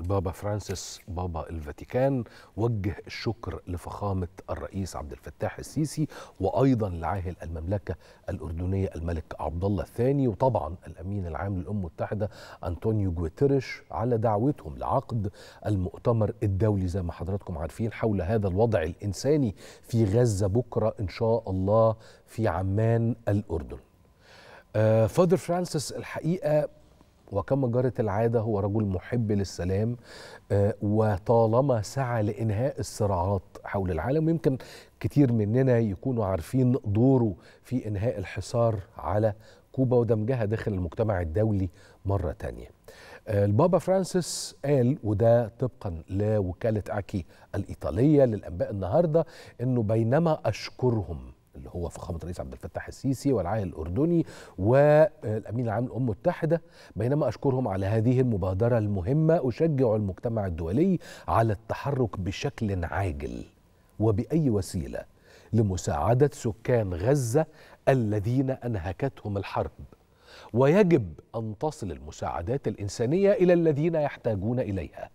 البابا فرانسيس بابا الفاتيكان وجه الشكر لفخامة الرئيس عبد الفتاح السيسي وأيضا لعاهل المملكة الأردنية الملك عبد الله الثاني وطبعا الأمين العام للأمم المتحدة أنطونيو جوتيريش على دعوتهم لعقد المؤتمر الدولي زي ما حضراتكم عارفين حول هذا الوضع الإنساني في غزة بكرة إن شاء الله في عمان الأردن آه، فادر فرانسيس الحقيقة وكما جرت العادة هو رجل محب للسلام آه، وطالما سعى لإنهاء الصراعات حول العالم يمكن كتير مننا يكونوا عارفين دوره في إنهاء الحصار على كوبا ودمجها داخل المجتمع الدولي مرة تانية آه، البابا فرانسيس قال وده طبقا لوكالة أكي الإيطالية للأنباء النهاردة أنه بينما أشكرهم اللي هو فخامه الرئيس عبد الفتاح السيسي والعاهل الاردني والامين العام للامم المتحده بينما اشكرهم على هذه المبادره المهمه اشجع المجتمع الدولي على التحرك بشكل عاجل وباي وسيله لمساعده سكان غزه الذين انهكتهم الحرب ويجب ان تصل المساعدات الانسانيه الى الذين يحتاجون اليها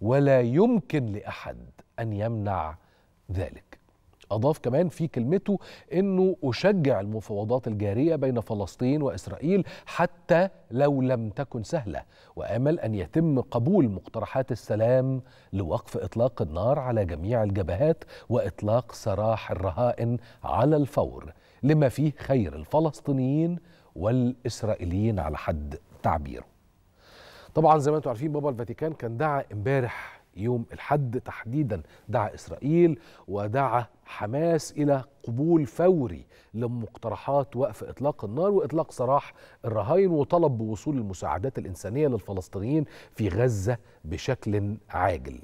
ولا يمكن لاحد ان يمنع ذلك أضاف كمان في كلمته أنه أشجع المفاوضات الجارية بين فلسطين وإسرائيل حتى لو لم تكن سهلة وأمل أن يتم قبول مقترحات السلام لوقف إطلاق النار على جميع الجبهات وإطلاق سراح الرهائن على الفور لما فيه خير الفلسطينيين والإسرائيليين على حد تعبيره طبعا زي ما انتم عارفين بابا الفاتيكان كان دعا امبارح يوم الحد تحديدا دعا إسرائيل ودعا حماس إلى قبول فوري لمقترحات وقف إطلاق النار وإطلاق سراح الرهائن وطلب بوصول المساعدات الإنسانية للفلسطينيين في غزة بشكل عاجل